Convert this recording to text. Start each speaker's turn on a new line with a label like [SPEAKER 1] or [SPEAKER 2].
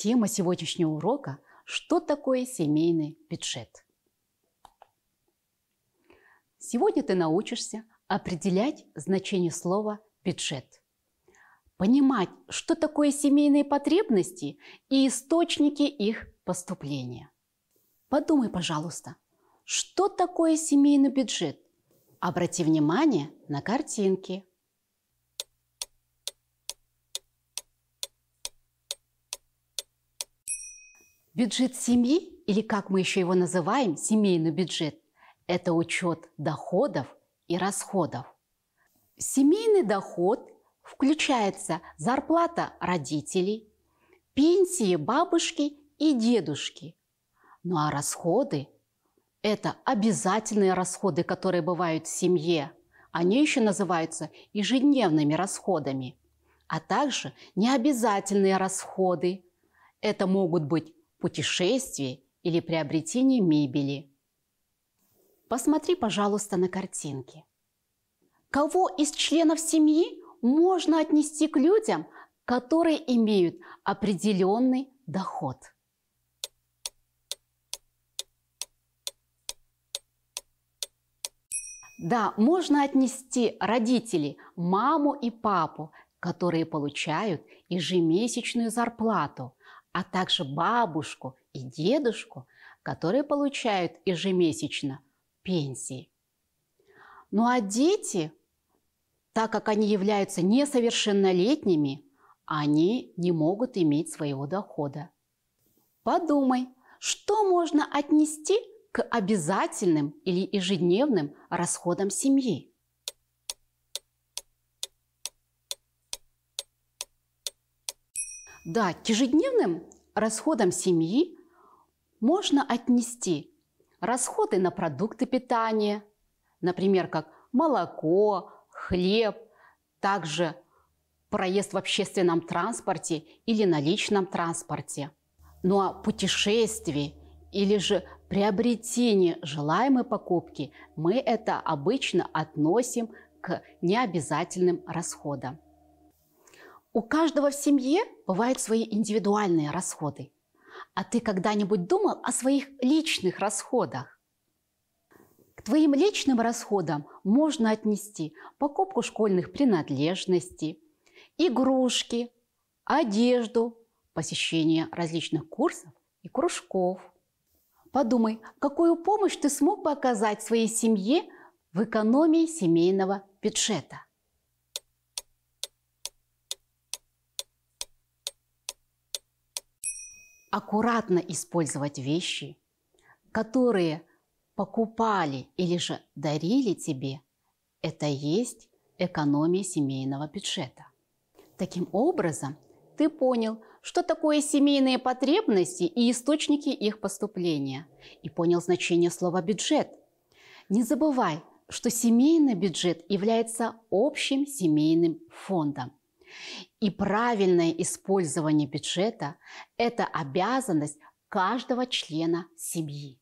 [SPEAKER 1] Тема сегодняшнего урока – что такое семейный бюджет? Сегодня ты научишься определять значение слова «бюджет», понимать, что такое семейные потребности и источники их поступления. Подумай, пожалуйста, что такое семейный бюджет? Обрати внимание на картинки – Бюджет семьи, или как мы еще его называем, семейный бюджет, это учет доходов и расходов. Семейный доход включается зарплата родителей, пенсии бабушки и дедушки. Ну а расходы – это обязательные расходы, которые бывают в семье. Они еще называются ежедневными расходами, а также необязательные расходы. Это могут быть путешествии или приобретении мебели. Посмотри, пожалуйста, на картинки. Кого из членов семьи можно отнести к людям, которые имеют определенный доход? Да, можно отнести родителей, маму и папу, которые получают ежемесячную зарплату – а также бабушку и дедушку, которые получают ежемесячно пенсии. Ну а дети, так как они являются несовершеннолетними, они не могут иметь своего дохода. Подумай, что можно отнести к обязательным или ежедневным расходам семьи? Да, к ежедневным расходам семьи можно отнести расходы на продукты питания, например, как молоко, хлеб, также проезд в общественном транспорте или на личном транспорте. Ну а путешествий или же приобретение желаемой покупки мы это обычно относим к необязательным расходам. У каждого в семье бывают свои индивидуальные расходы. А ты когда-нибудь думал о своих личных расходах? К твоим личным расходам можно отнести покупку школьных принадлежностей, игрушки, одежду, посещение различных курсов и кружков. Подумай, какую помощь ты смог бы оказать своей семье в экономии семейного бюджета. аккуратно использовать вещи, которые покупали или же дарили тебе, это есть экономия семейного бюджета. Таким образом, ты понял, что такое семейные потребности и источники их поступления, и понял значение слова «бюджет». Не забывай, что семейный бюджет является общим семейным фондом – и правильное использование бюджета – это обязанность каждого члена семьи.